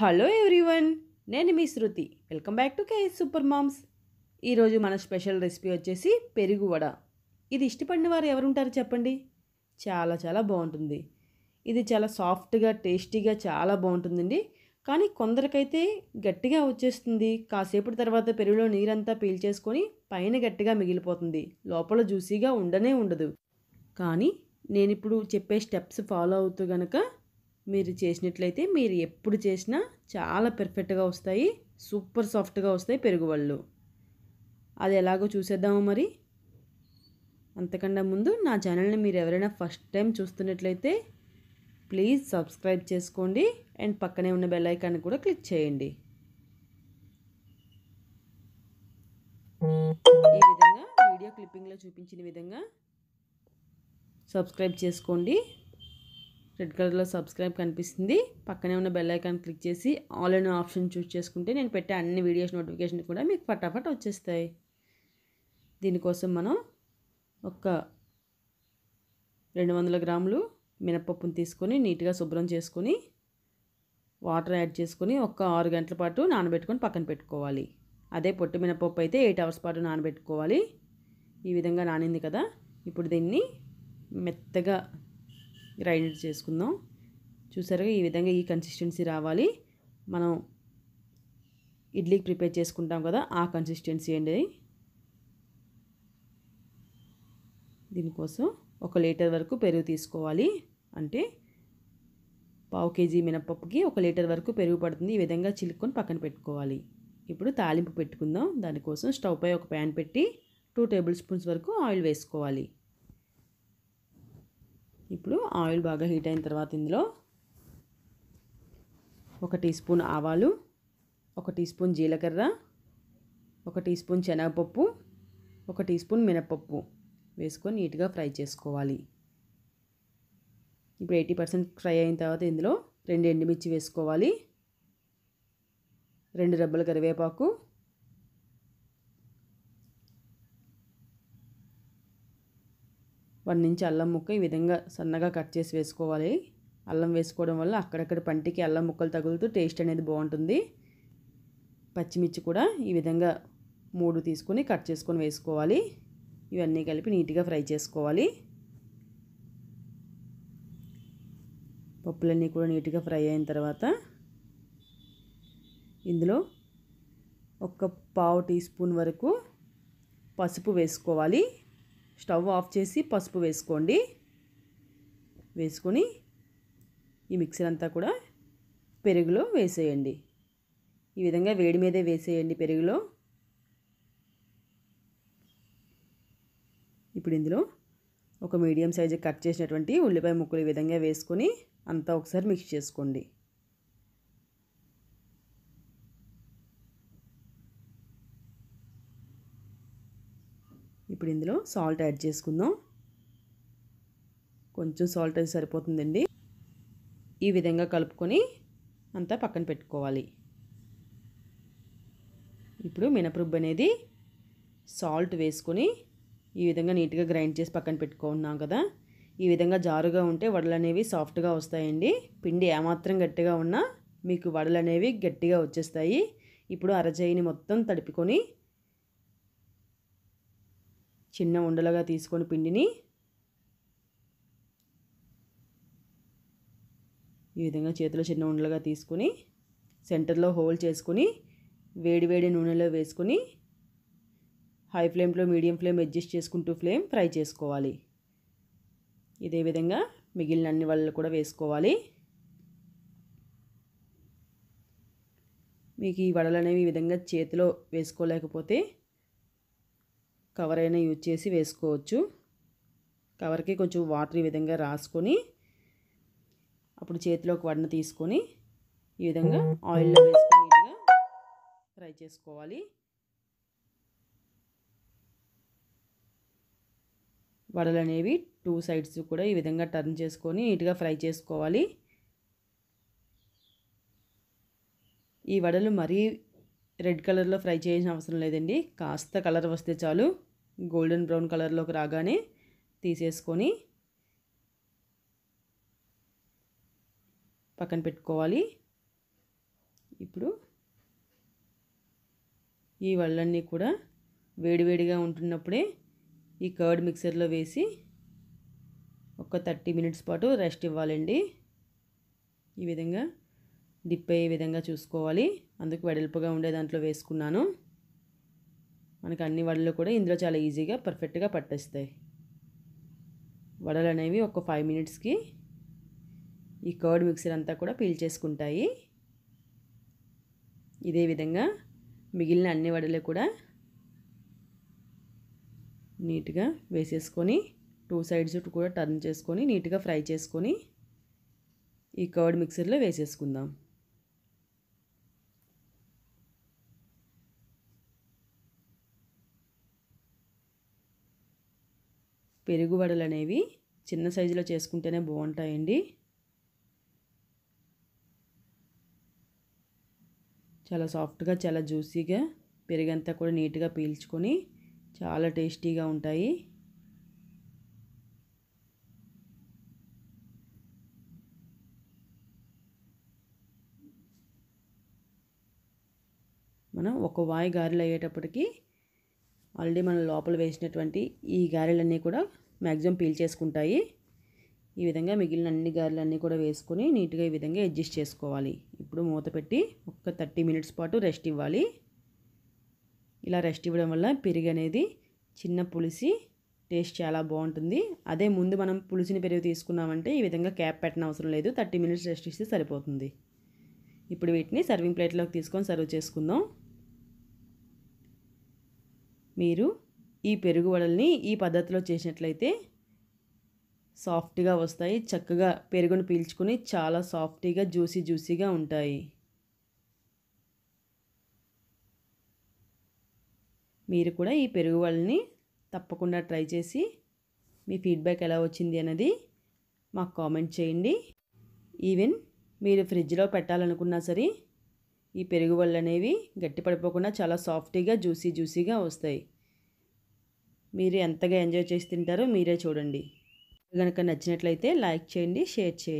hello everyone నేను మీ Shruti welcome back to K super moms ఈరోజు మన స్పెషల్ రెసిపీ వచ్చేసి పెరుగు వడ ఇది ఇష్టపడిన వారు ఎవరుంటారు చెప్పండి చాలా చాలా బాగుంటుంది ఇది చాలా సాఫ్ట్గా టేస్టీగా చాలా బాగుంటుందండి కానీ కొందరికైతే గట్టిగా వచ్చేస్తుంది కాసేపటి తర్వాత పెరుగులో నీరంతా పీల్చేసుకొని పైన గట్టిగా మిగిలిపోతుంది లోపల జ్యూసీగా ఉండనే ఉండదు కానీ నేను ఇప్పుడు చెప్పే స్టెప్స్ ఫాలో అవుతూ గనక మీరు చేసినట్లయితే మీరు ఎప్పుడు చేసినా చాలా పెర్ఫెక్ట్గా వస్తాయి సూపర్ సాఫ్ట్గా వస్తాయి పెరుగు వాళ్ళు అది ఎలాగో చూసేద్దాము మరి అంతకన్నా ముందు నా ఛానల్ని మీరు ఎవరైనా ఫస్ట్ టైం చూస్తున్నట్లయితే ప్లీజ్ సబ్స్క్రైబ్ చేసుకోండి అండ్ పక్కనే ఉన్న బెల్ కూడా క్లిక్ చేయండి ఈ విధంగా వీడియో క్లిప్పింగ్లో చూపించిన విధంగా సబ్స్క్రైబ్ చేసుకోండి రెడ్ కలర్లో సబ్స్క్రైబ్ కనిపిస్తుంది పక్కనే ఉన్న బెల్ ఐకాన్ క్లిక్ చేసి ఆల్ అనే ఆప్షన్ చూస్ చేసుకుంటే నేను పెట్టే అన్ని వీడియోస్ నోటిఫికేషన్ కూడా మీకు ఫటాఫట్ వచ్చేస్తాయి దీనికోసం మనం ఒక రెండు వందల గ్రాములు మినపప్పును తీసుకొని నీట్గా శుభ్రం చేసుకొని వాటర్ యాడ్ చేసుకొని ఒక ఆరు గంటల పాటు నానబెట్టుకొని పక్కన పెట్టుకోవాలి అదే పొట్టు మినపప్పు అయితే ఎయిట్ అవర్స్ పాటు నానబెట్టుకోవాలి ఈ విధంగా నానింది కదా ఇప్పుడు దీన్ని మెత్తగా గ్రైండ్ చేసుకుందాం చూసారుగా ఈ విధంగా ఈ కన్సిస్టెన్సీ రావాలి మనం ఇడ్లీకి ప్రిపేర్ చేసుకుంటాం కదా ఆ కన్సిస్టెన్సీ అండి దీనికోసం ఒక లీటర్ వరకు పెరుగు తీసుకోవాలి అంటే పావు కేజీ మినపప్పుకి ఒక లీటర్ వరకు పెరుగు పడుతుంది ఈ విధంగా చిలుక్కొని పక్కన పెట్టుకోవాలి ఇప్పుడు తాలింపు పెట్టుకుందాం దానికోసం స్టవ్ పై ఒక ప్యాన్ పెట్టి టూ టేబుల్ స్పూన్స్ వరకు ఆయిల్ వేసుకోవాలి ఇప్పుడు ఆయిల్ బాగా హీట్ అయిన తర్వాత ఇందులో ఒక టీ స్పూన్ ఆవాలు ఒక టీ స్పూన్ జీలకర్ర ఒక టీ స్పూన్ శనగపప్పు ఒక టీ స్పూన్ మినపప్పు వేసుకొని నీట్గా ఫ్రై చేసుకోవాలి ఇప్పుడు ఎయిటీ పర్సెంట్ ఫ్రై అయిన తర్వాత ఇందులో రెండు ఎండుమిర్చి వేసుకోవాలి రెండు రెబ్బల కరివేపాకు వన్ నుంచి అల్లం ముక్క ఈ విధంగా సన్నగా కట్ చేసి వేసుకోవాలి అల్లం వేసుకోవడం వల్ల అక్కడక్కడ పంటికి అల్లం ముక్కలు తగులుతూ టేస్ట్ అనేది బాగుంటుంది పచ్చిమిర్చి కూడా ఈ విధంగా మూడు తీసుకొని కట్ చేసుకొని వేసుకోవాలి ఇవన్నీ కలిపి నీట్గా ఫ్రై చేసుకోవాలి పప్పులన్నీ కూడా నీట్గా ఫ్రై అయిన తర్వాత ఇందులో ఒక పావు టీ స్పూన్ వరకు పసుపు వేసుకోవాలి స్టవ్ ఆఫ్ చేసి పసుపు వేసుకోండి వేసుకొని ఈ మిక్సర్ అంతా కూడా పెరుగులో వేసేయండి ఈ విధంగా వేడి మీదే వేసేయండి పెరుగులో ఇప్పుడు ఇందులో ఒక మీడియం సైజు కట్ చేసినటువంటి ఉల్లిపాయ ముక్కలు ఈ విధంగా వేసుకొని అంతా ఒకసారి మిక్స్ చేసుకోండి ఇప్పుడు ఇందులో సాల్ట్ యాడ్ చేసుకుందాం కొంచెం సాల్ట్ అది సరిపోతుందండి ఈ విధంగా కలుపుకొని అంతా పక్కన పెట్టుకోవాలి ఇప్పుడు మినపరుబ్బు అనేది సాల్ట్ వేసుకొని ఈ విధంగా నీట్గా గ్రైండ్ చేసి పక్కన పెట్టుకున్నాం కదా ఈ విధంగా జారుగా ఉంటే వడలు అనేవి సాఫ్ట్గా వస్తాయండి పిండి ఏమాత్రం గట్టిగా ఉన్నా మీకు వడలు అనేవి గట్టిగా వచ్చేస్తాయి ఇప్పుడు అరచేయిని మొత్తం తడిపికొని చిన్న ఉండలుగా తీసుకొని పిండిని ఈ విధంగా చేతిలో చిన్న ఉండలుగా తీసుకుని సెంటర్లో హోల్ చేసుకుని వేడివేడి నూనెలో వేసుకుని హై ఫ్లేమ్లో మీడియం ఫ్లేమ్ అడ్జస్ట్ చేసుకుంటూ ఫ్లేమ్ ఫ్రై చేసుకోవాలి ఇదే విధంగా మిగిలిన అన్ని వాళ్ళు కూడా వేసుకోవాలి మీకు ఈ వడలు అనేవి ఈ విధంగా చేతిలో వేసుకోలేకపోతే కవర్ అయినా యూజ్ చేసి వేసుకోవచ్చు కవర్కి కొంచెం వాటర్ ఈ విధంగా రాసుకొని అప్పుడు చేతిలో ఒక వడన తీసుకొని ఈ విధంగా ఆయిల్లో వేసుకొని నీట్గా ఫ్రై చేసుకోవాలి వడలు అనేవి టూ సైడ్స్ కూడా ఈ విధంగా టర్న్ చేసుకొని నీట్గా ఫ్రై చేసుకోవాలి ఈ వడలు మరీ రెడ్ కలర్లో ఫ్రై చేయాల్సిన అవసరం లేదండి కాస్త కలర్ వస్తే చాలు గోల్డెన్ బ్రౌన్ కలర్లోకి రాగానే తీసేసుకొని పక్కన పెట్టుకోవాలి ఇప్పుడు ఈ వళ్ళన్నీ కూడా వేడివేడిగా ఉంటున్నప్పుడే ఈ కర్డ్ మిక్సర్లో వేసి ఒక థర్టీ మినిట్స్ పాటు రెస్ట్ ఇవ్వాలండి ఈ విధంగా డిప్ అయ్యే విధంగా చూసుకోవాలి అందుకు వెడల్పుగా ఉండే దాంట్లో వేసుకున్నాను మనకు అన్ని వడలు కూడా ఇందులో చాలా ఈజీగా పర్ఫెక్ట్గా పట్టేస్తాయి వడలు అనేవి ఒక ఫైవ్ మినిట్స్కి ఈ కర్డ్ మిక్సర్ అంతా కూడా పీల్ చేసుకుంటాయి ఇదే విధంగా మిగిలిన అన్ని వడలు కూడా నీట్గా వేసేసుకొని టూ సైడ్స్ కూడా టర్న్ చేసుకొని నీట్గా ఫ్రై చేసుకొని ఈ కర్డ్ మిక్సర్లో వేసేసుకుందాం పెరుగు వడలు అనేవి చిన్న సైజులో చేసుకుంటేనే బాగుంటాయండి చాలా సాఫ్ట్గా చాలా జ్యూసీగా పెరుగంతా కూడా నీట్గా పీల్చుకొని చాలా టేస్టీగా ఉంటాయి మనం ఒక వాయి గారెలు అయ్యేటప్పటికీ ఆల్రెడీ మనం లోపల వేసినటువంటి ఈ గారెలన్నీ కూడా మ్యాక్సిమం పీల్ చేసుకుంటాయి ఈ విధంగా మిగిలిన అన్ని గారెలన్నీ కూడా వేసుకొని నీట్గా ఈ విధంగా అడ్జస్ట్ చేసుకోవాలి ఇప్పుడు మూత పెట్టి ఒక థర్టీ మినిట్స్ పాటు రెస్ట్ ఇవ్వాలి ఇలా రెస్ట్ ఇవ్వడం వల్ల పెరుగు అనేది చిన్న పులిసి టేస్ట్ చాలా బాగుంటుంది అదే ముందు మనం పులిసిన పెరుగు తీసుకున్నామంటే ఈ విధంగా క్యాప్ పెట్టిన అవసరం లేదు థర్టీ మినిట్స్ రెస్ట్ ఇస్తే సరిపోతుంది ఇప్పుడు వీటిని సర్వింగ్ ప్లేట్లోకి తీసుకొని సర్వ్ చేసుకుందాం మీరు ఈ పెరుగు వడల్ని ఈ పద్ధతిలో చేసినట్లయితే సాఫ్ట్గా వస్తాయి చక్కగా పెరుగును పీల్చుకుని చాలా సాఫ్టీగా జ్యూసీ జ్యూసీగా ఉంటాయి మీరు కూడా ఈ పెరుగు వాళ్ళని తప్పకుండా ట్రై చేసి మీ ఫీడ్బ్యాక్ ఎలా వచ్చింది అన్నది మాకు కామెంట్ చేయండి ఈవెన్ మీరు ఫ్రిడ్జ్లో పెట్టాలనుకున్నా సరే ఈ పెరుగు వల్ల అనేవి గట్టిపడిపోకుండా చాలా సాఫ్టీగా జ్యూసీ జ్యూసీగా వస్తాయి మీరు ఎంతగా ఎంజాయ్ చేసి తింటారో మీరే చూడండి కనుక నచ్చినట్లయితే లైక్ చేయండి షేర్ చేయండి